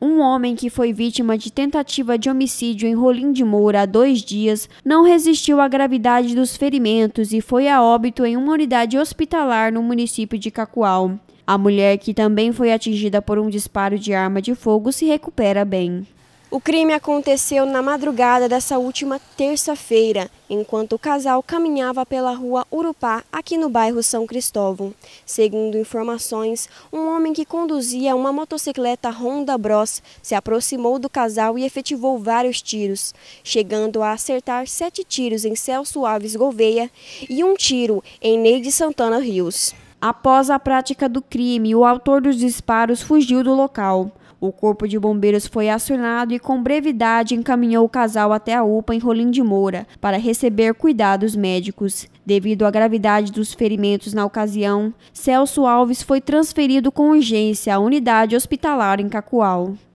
Um homem que foi vítima de tentativa de homicídio em Rolim de Moura há dois dias não resistiu à gravidade dos ferimentos e foi a óbito em uma unidade hospitalar no município de Cacoal. A mulher, que também foi atingida por um disparo de arma de fogo, se recupera bem. O crime aconteceu na madrugada dessa última terça-feira, enquanto o casal caminhava pela rua Urupá, aqui no bairro São Cristóvão. Segundo informações, um homem que conduzia uma motocicleta Honda Bros se aproximou do casal e efetivou vários tiros, chegando a acertar sete tiros em Celso Alves Gouveia e um tiro em Neide Santana Rios. Após a prática do crime, o autor dos disparos fugiu do local. O corpo de bombeiros foi acionado e com brevidade encaminhou o casal até a UPA em Rolim de Moura para receber cuidados médicos. Devido à gravidade dos ferimentos na ocasião, Celso Alves foi transferido com urgência à unidade hospitalar em Cacoal.